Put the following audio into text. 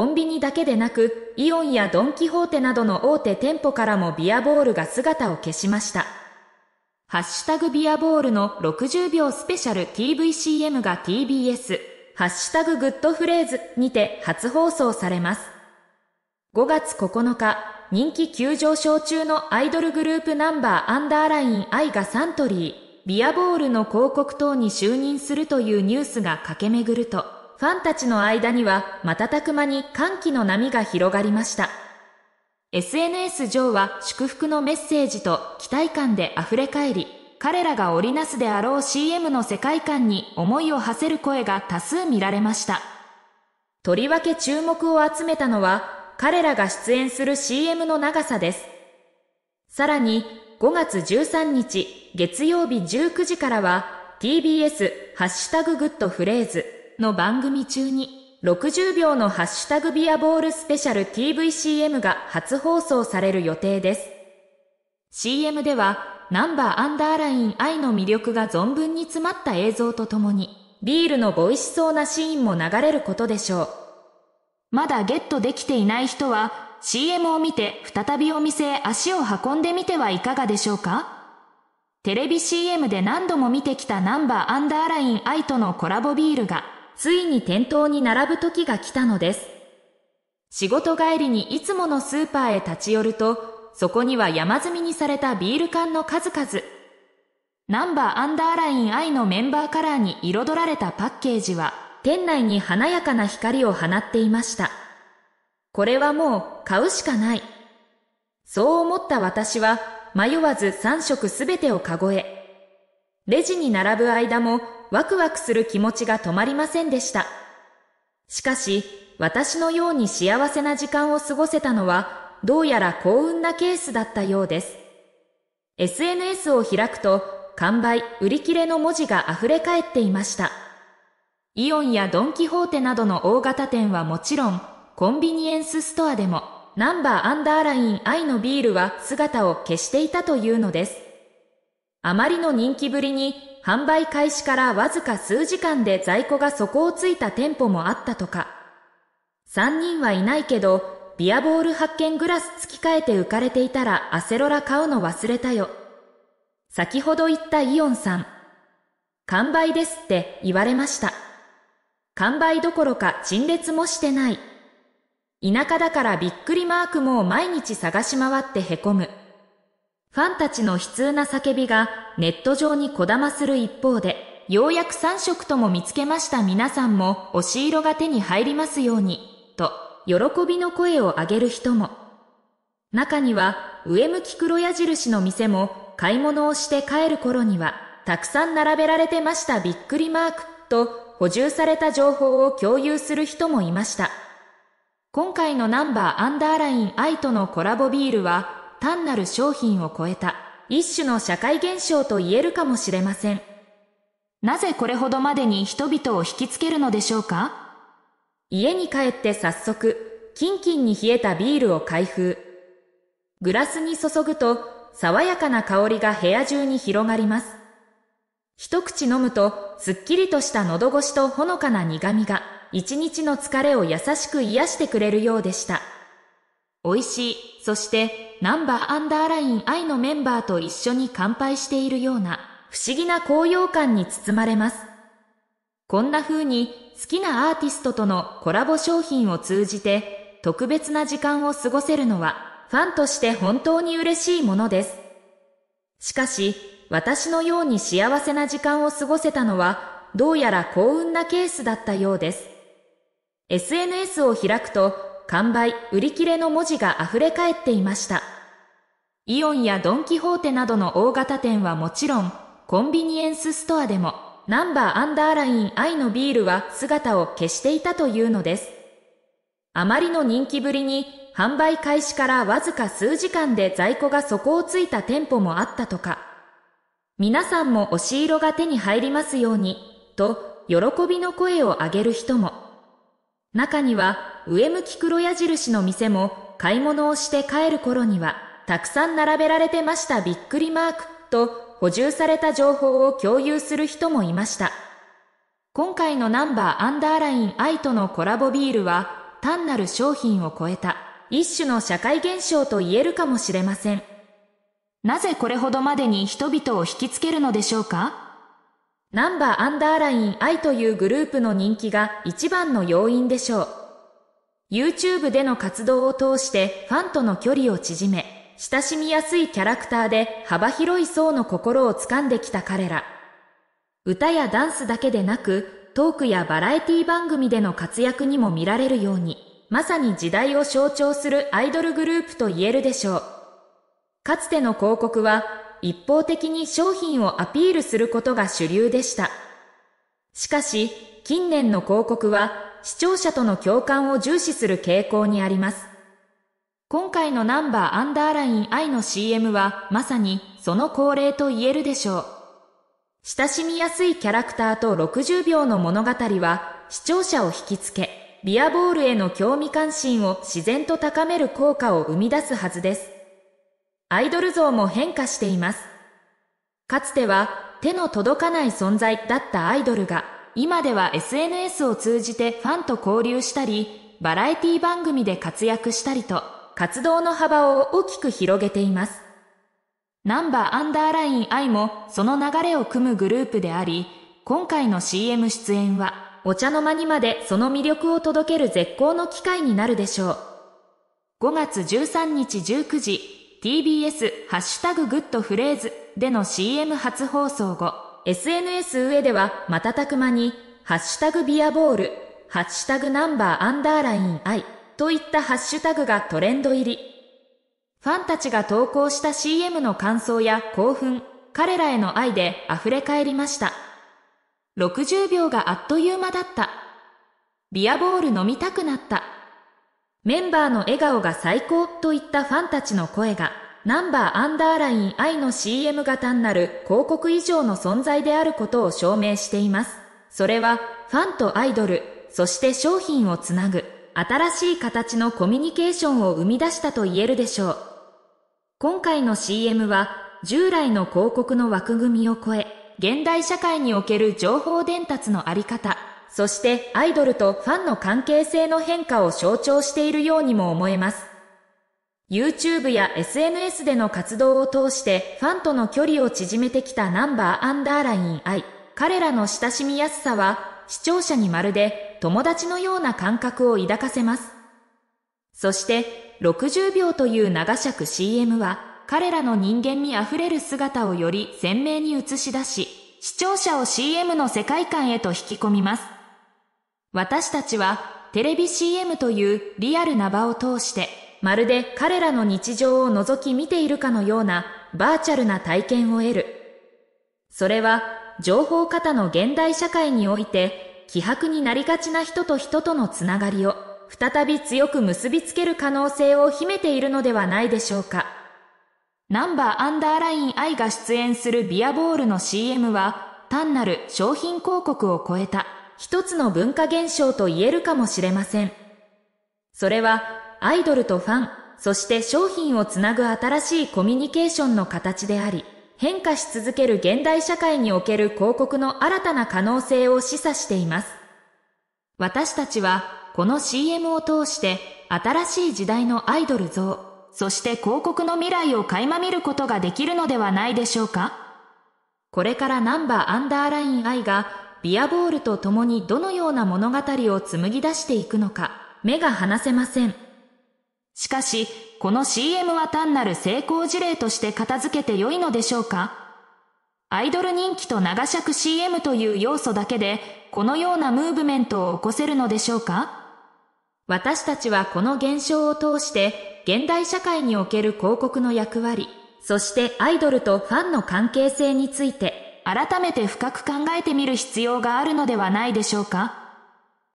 コンビニだけでなく、イオンやドンキホーテなどの大手店舗からもビアボールが姿を消しました。ハッシュタグビアボールの60秒スペシャル TVCM が TBS、ハッシュタググッドフレーズにて初放送されます。5月9日、人気急上昇中のアイドルグループナンバーアンダーライン愛がサントリー、ビアボールの広告等に就任するというニュースが駆け巡ると、ファンたちの間には瞬く間に歓喜の波が広がりました。SNS 上は祝福のメッセージと期待感で溢れ返り、彼らが織りなすであろう CM の世界観に思いを馳せる声が多数見られました。とりわけ注目を集めたのは、彼らが出演する CM の長さです。さらに、5月13日月曜日19時からは TBS ハッシュタググッドフレーズの番組中に、60秒のハッシュタグビアボールスペシャル TVCM が初放送される予定です。CM では、ナンバーアンダーライン愛の魅力が存分に詰まった映像とともに、ビールのボイしそうなシーンも流れることでしょう。まだゲットできていない人は、CM を見て再びお店へ足を運んでみてはいかがでしょうかテレビ CM で何度も見てきたナンバーアンダーライン愛とのコラボビールがついに店頭に並ぶ時が来たのです。仕事帰りにいつものスーパーへ立ち寄ると、そこには山積みにされたビール缶の数々。ナンバーアンダーライン I のメンバーカラーに彩られたパッケージは、店内に華やかな光を放っていました。これはもう買うしかない。そう思った私は、迷わず3色すべてをかごへ。レジに並ぶ間もワクワクする気持ちが止まりませんでした。しかし、私のように幸せな時間を過ごせたのは、どうやら幸運なケースだったようです。SNS を開くと、完売、売り切れの文字が溢れ返っていました。イオンやドンキホーテなどの大型店はもちろん、コンビニエンスストアでも、ナンバーアンダーライン愛のビールは姿を消していたというのです。あまりの人気ぶりに販売開始からわずか数時間で在庫が底をついた店舗もあったとか。3人はいないけど、ビアボール発見グラス突き替えて浮かれていたらアセロラ買うの忘れたよ。先ほど言ったイオンさん。完売ですって言われました。完売どころか陳列もしてない。田舎だからびっくりマークも毎日探し回ってへこむ。ファンたちの悲痛な叫びがネット上にこだまする一方で、ようやく3色とも見つけました皆さんも押し色が手に入りますように、と、喜びの声を上げる人も。中には、上向き黒矢印の店も、買い物をして帰る頃には、たくさん並べられてましたびっくりマーク、と、補充された情報を共有する人もいました。今回のナンバーアンダーラインイとのコラボビールは、単なる商品を超えた一種の社会現象と言えるかもしれません。なぜこれほどまでに人々を引きつけるのでしょうか家に帰って早速、キンキンに冷えたビールを開封。グラスに注ぐと、爽やかな香りが部屋中に広がります。一口飲むと、すっきりとした喉越しとほのかな苦味が、一日の疲れを優しく癒してくれるようでした。美味しい、そしてナンバーアンダーライン愛のメンバーと一緒に乾杯しているような不思議な高揚感に包まれます。こんな風に好きなアーティストとのコラボ商品を通じて特別な時間を過ごせるのはファンとして本当に嬉しいものです。しかし、私のように幸せな時間を過ごせたのはどうやら幸運なケースだったようです。SNS を開くと完売、売り切れの文字が溢れ返っていました。イオンやドンキホーテなどの大型店はもちろん、コンビニエンスストアでも、ナンバーアンダーライン I のビールは姿を消していたというのです。あまりの人気ぶりに、販売開始からわずか数時間で在庫が底をついた店舗もあったとか、皆さんも押し色が手に入りますように、と、喜びの声を上げる人も。中には、上向き黒矢印の店も買い物をして帰る頃には、たくさん並べられてましたびっくりマークと補充された情報を共有する人もいました。今回のナンバーアンダーライン I とのコラボビールは単なる商品を超えた一種の社会現象と言えるかもしれません。なぜこれほどまでに人々を引きつけるのでしょうかナンバーアンダーライン I というグループの人気が一番の要因でしょう。YouTube での活動を通してファンとの距離を縮め、親しみやすいキャラクターで幅広い層の心を掴んできた彼ら。歌やダンスだけでなく、トークやバラエティ番組での活躍にも見られるように、まさに時代を象徴するアイドルグループと言えるでしょう。かつての広告は、一方的に商品をアピールすることが主流でした。しかし、近年の広告は視聴者との共感を重視する傾向にあります。今回のナンバーアンダーライン I の CM はまさにその恒例と言えるでしょう。親しみやすいキャラクターと60秒の物語は視聴者を引きつけ、ビアボールへの興味関心を自然と高める効果を生み出すはずです。アイドル像も変化しています。かつては手の届かない存在だったアイドルが今では SNS を通じてファンと交流したり、バラエティ番組で活躍したりと、活動の幅を大きく広げています。ナンバーアンダーライン I もその流れを組むグループであり、今回の CM 出演は、お茶の間にまでその魅力を届ける絶好の機会になるでしょう。5月13日19時、TBS ハッシュタググッドフレーズでの CM 初放送後、SNS 上では瞬く間に、ハッシュタグビアボール、ハッシュタグナンバーアンダーライン I といったハッシュタグがトレンド入り。ファンたちが投稿した CM の感想や興奮、彼らへの愛で溢れ返りました。60秒があっという間だった。ビアボール飲みたくなった。メンバーの笑顔が最高といったファンたちの声が。ナンバーアンダーライン I の CM が単なる広告以上の存在であることを証明しています。それは、ファンとアイドル、そして商品をつなぐ、新しい形のコミュニケーションを生み出したと言えるでしょう。今回の CM は、従来の広告の枠組みを超え、現代社会における情報伝達のあり方、そしてアイドルとファンの関係性の変化を象徴しているようにも思えます。YouTube や SNS での活動を通してファンとの距離を縮めてきたナンバーアンダーライン I。彼らの親しみやすさは視聴者にまるで友達のような感覚を抱かせます。そして60秒という長尺 CM は彼らの人間味あふれる姿をより鮮明に映し出し、視聴者を CM の世界観へと引き込みます。私たちはテレビ CM というリアルな場を通してまるで彼らの日常を覗き見ているかのようなバーチャルな体験を得る。それは情報型の現代社会において気迫になりがちな人と人とのつながりを再び強く結びつける可能性を秘めているのではないでしょうか。ナンバーアンダーライン I が出演するビアボールの CM は単なる商品広告を超えた一つの文化現象と言えるかもしれません。それはアイドルとファン、そして商品をつなぐ新しいコミュニケーションの形であり、変化し続ける現代社会における広告の新たな可能性を示唆しています。私たちは、この CM を通して、新しい時代のアイドル像、そして広告の未来を垣間見ることができるのではないでしょうかこれからナンバーアンダーライン I がビアボールと共にどのような物語を紡ぎ出していくのか目が離せません。しかし、この CM は単なる成功事例として片付けて良いのでしょうかアイドル人気と長尺 CM という要素だけで、このようなムーブメントを起こせるのでしょうか私たちはこの現象を通して、現代社会における広告の役割、そしてアイドルとファンの関係性について、改めて深く考えてみる必要があるのではないでしょうか